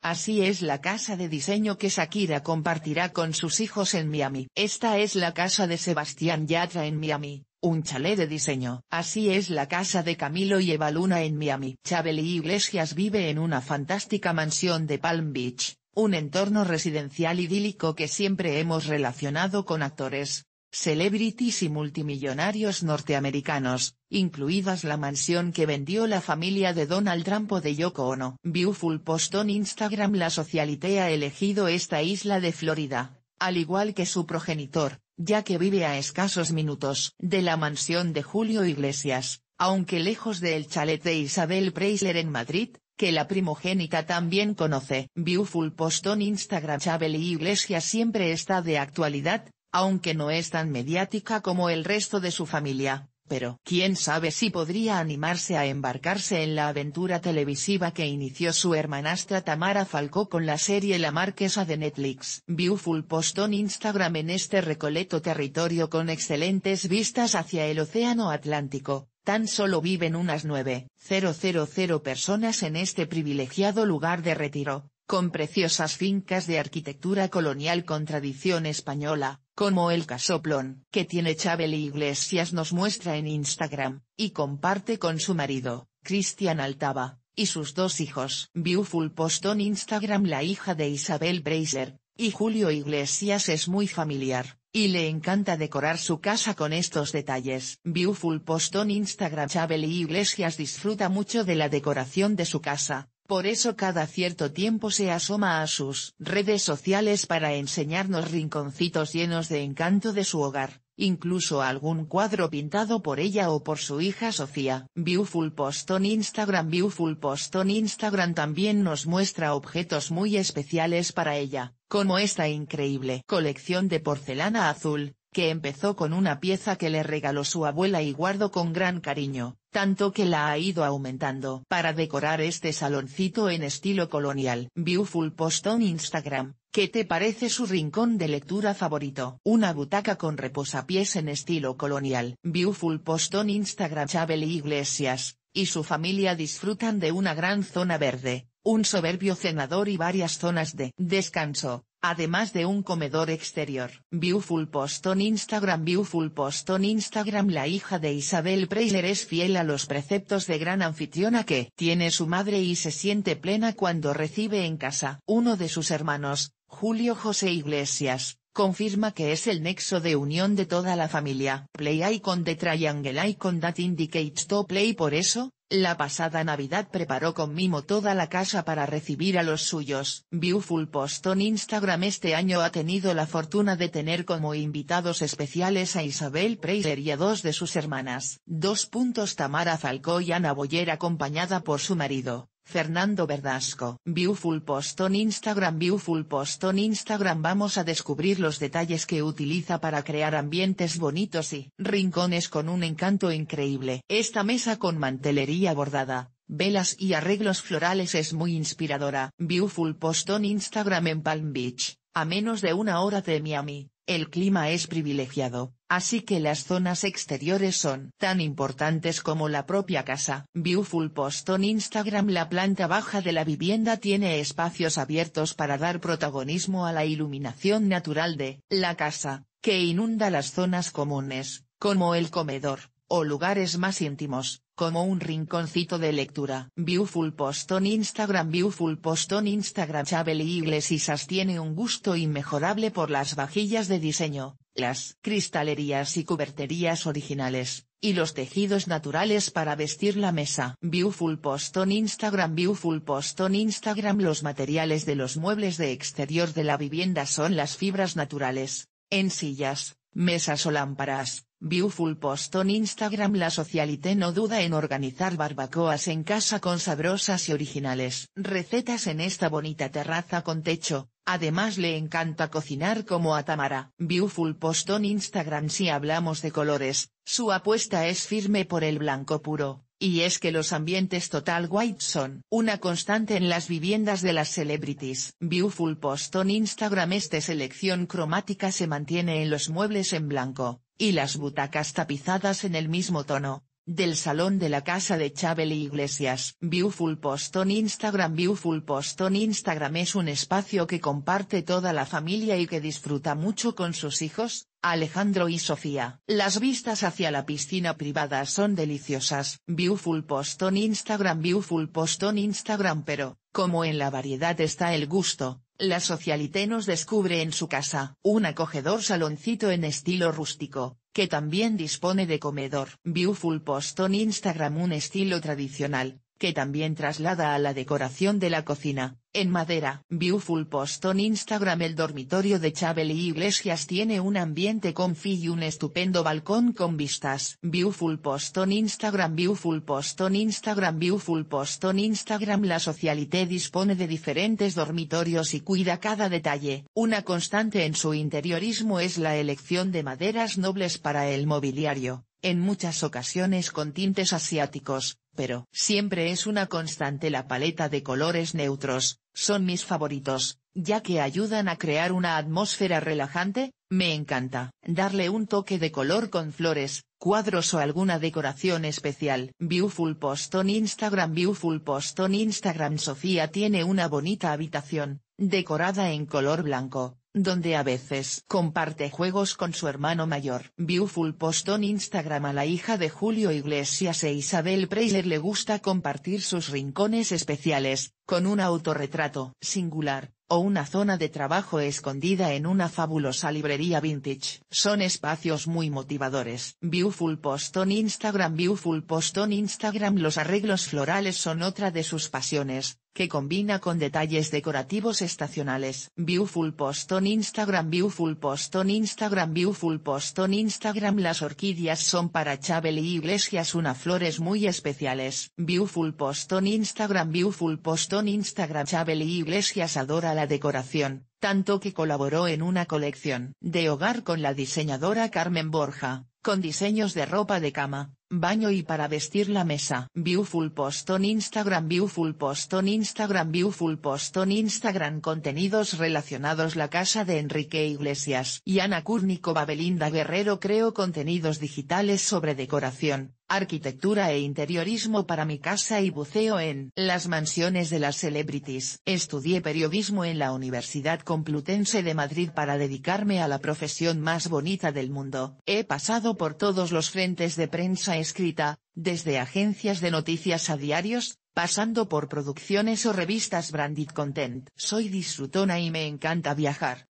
Así es la casa de diseño que Shakira compartirá con sus hijos en Miami. Esta es la casa de Sebastián Yatra en Miami, un chalet de diseño. Así es la casa de Camilo y Evaluna en Miami. Chabeli Iglesias vive en una fantástica mansión de Palm Beach, un entorno residencial idílico que siempre hemos relacionado con actores, celebrities y multimillonarios norteamericanos, incluidas la mansión que vendió la familia de Donald Trump de Yoko Ono. Beautiful post on Instagram La socialité ha elegido esta isla de Florida, al igual que su progenitor, ya que vive a escasos minutos de la mansión de Julio Iglesias, aunque lejos del chalet de Isabel Preisler en Madrid, que la primogénita también conoce. Beautiful post on Instagram Chabel Iglesias siempre está de actualidad, aunque no es tan mediática como el resto de su familia, pero quién sabe si podría animarse a embarcarse en la aventura televisiva que inició su hermanastra Tamara Falcó con la serie La Marquesa de Netflix. Beautiful post en Instagram en este recoleto territorio con excelentes vistas hacia el océano Atlántico, tan solo viven unas 9.000 personas en este privilegiado lugar de retiro, con preciosas fincas de arquitectura colonial con tradición española, como el casoplón que tiene Chabel Iglesias nos muestra en Instagram, y comparte con su marido, Cristian Altava, y sus dos hijos. Beautiful postó Instagram la hija de Isabel Brazer, y Julio Iglesias es muy familiar, y le encanta decorar su casa con estos detalles. Beautiful Post on Instagram Chabel Iglesias disfruta mucho de la decoración de su casa, por eso cada cierto tiempo se asoma a sus redes sociales para enseñarnos rinconcitos llenos de encanto de su hogar, incluso algún cuadro pintado por ella o por su hija Sofía. Beautiful Post on Instagram Beautiful Post on Instagram también nos muestra objetos muy especiales para ella, como esta increíble colección de porcelana azul, que empezó con una pieza que le regaló su abuela y guardo con gran cariño tanto que la ha ido aumentando para decorar este saloncito en estilo colonial. Beautiful post on Instagram, ¿qué te parece su rincón de lectura favorito? Una butaca con reposapiés en estilo colonial. Beautiful post on Instagram Chabel Iglesias, y su familia disfrutan de una gran zona verde, un soberbio cenador y varias zonas de descanso además de un comedor exterior. Beautiful Post on Instagram Beautiful Post on Instagram La hija de Isabel Preisler es fiel a los preceptos de gran anfitriona que tiene su madre y se siente plena cuando recibe en casa. Uno de sus hermanos, Julio José Iglesias, confirma que es el nexo de unión de toda la familia. Play icon de Triangle icon that indicates to play por eso, la pasada Navidad preparó con mimo toda la casa para recibir a los suyos. Beautiful Post on Instagram este año ha tenido la fortuna de tener como invitados especiales a Isabel Preiser y a dos de sus hermanas. Dos puntos Tamara Falcó y Ana Boyer acompañada por su marido, Fernando Verdasco. Beautiful post on Instagram Beautiful post on Instagram Vamos a descubrir los detalles que utiliza para crear ambientes bonitos y rincones con un encanto increíble. Esta mesa con mantelería bordada, velas y arreglos florales es muy inspiradora. Beautiful post on Instagram en Palm Beach, a menos de una hora de Miami. El clima es privilegiado, Así que las zonas exteriores son tan importantes como la propia casa. Beautiful post on Instagram La planta baja de la vivienda tiene espacios abiertos para dar protagonismo a la iluminación natural de la casa, que inunda las zonas comunes, como el comedor, o lugares más íntimos, como un rinconcito de lectura. Beautiful post on Instagram Beautiful post on Instagram Chabeli Iglesias tiene un gusto inmejorable por las vajillas de diseño, las cristalerías y cuberterías originales, y los tejidos naturales para vestir la mesa. Beautiful post on Instagram Beautiful post on Instagram Los materiales de los muebles de exterior de la vivienda son las fibras naturales, en sillas, mesas o lámparas. Beautiful post on Instagram La Socialité no duda en organizar barbacoas en casa con sabrosas y originales recetas en esta bonita terraza con techo, Además le encanta cocinar como a Tamara. Beautiful post on Instagram Si hablamos de colores, su apuesta es firme por el blanco puro, y es que los ambientes total white son una constante en las viviendas de las celebrities. Beautiful post on Instagram Esta selección cromática se mantiene en los muebles en blanco, y las butacas tapizadas en el mismo tono, del salón de la casa de Chabel Iglesias. Beautiful Post on Instagram Beautiful Post on Instagram es un espacio que comparte toda la familia y que disfruta mucho con sus hijos, Alejandro y Sofía. Las vistas hacia la piscina privada son deliciosas. Beautiful Post on Instagram Beautiful Post on Instagram pero, como en la variedad está el gusto, la socialité nos descubre en su casa, un acogedor saloncito en estilo rústico, que también dispone de comedor. Beautiful post on Instagram un estilo tradicional, que también traslada a la decoración de la cocina, en madera. Beautiful post on Instagram El dormitorio de Chabel y Iglesias tiene un ambiente confí y un estupendo balcón con vistas. Beautiful post on Instagram Beautiful post on Instagram Beautiful post on Instagram La Socialité dispone de diferentes dormitorios y cuida cada detalle. Una constante en su interiorismo es la elección de maderas nobles para el mobiliario, en muchas ocasiones con tintes asiáticos pero siempre es una constante la paleta de colores neutros, son mis favoritos, ya que ayudan a crear una atmósfera relajante, me encanta. Darle un toque de color con flores, cuadros o alguna decoración especial. Beautiful post on Instagram Beautiful post on Instagram Sofía tiene una bonita habitación, decorada en color blanco, donde a veces comparte juegos con su hermano mayor. Beautiful post on Instagram a la hija de Julio Iglesias e Isabel Preisler le gusta compartir sus rincones especiales, con un autorretrato singular, o una zona de trabajo escondida en una fabulosa librería vintage. Son espacios muy motivadores. Beautiful Post on Instagram Beautiful Post on Instagram Los arreglos florales son otra de sus pasiones, que combina con detalles decorativos estacionales. Beautiful post on Instagram Beautiful post on Instagram Beautiful post on Instagram Las orquídeas son para Chabel y Iglesias una flores muy especiales. Beautiful post on Instagram Beautiful post on Instagram Chabel y Iglesias adora la decoración, tanto que colaboró en una colección de hogar con la diseñadora Carmen Borja, con diseños de ropa de cama, Baño y para vestir la mesa. Beautiful post on Instagram Beautiful post on Instagram Beautiful post on Instagram Contenidos relacionados La casa de Enrique Iglesias y Ana Cúrnico Belinda Guerrero Creo contenidos digitales sobre decoración, arquitectura e interiorismo para mi casa y buceo en las mansiones de las celebrities. Estudié periodismo en la Universidad Complutense de Madrid para dedicarme a la profesión más bonita del mundo. He pasado por todos los frentes de prensa escrita, desde agencias de noticias a diarios, pasando por producciones o revistas branded content. Soy disfrutona y me encanta viajar.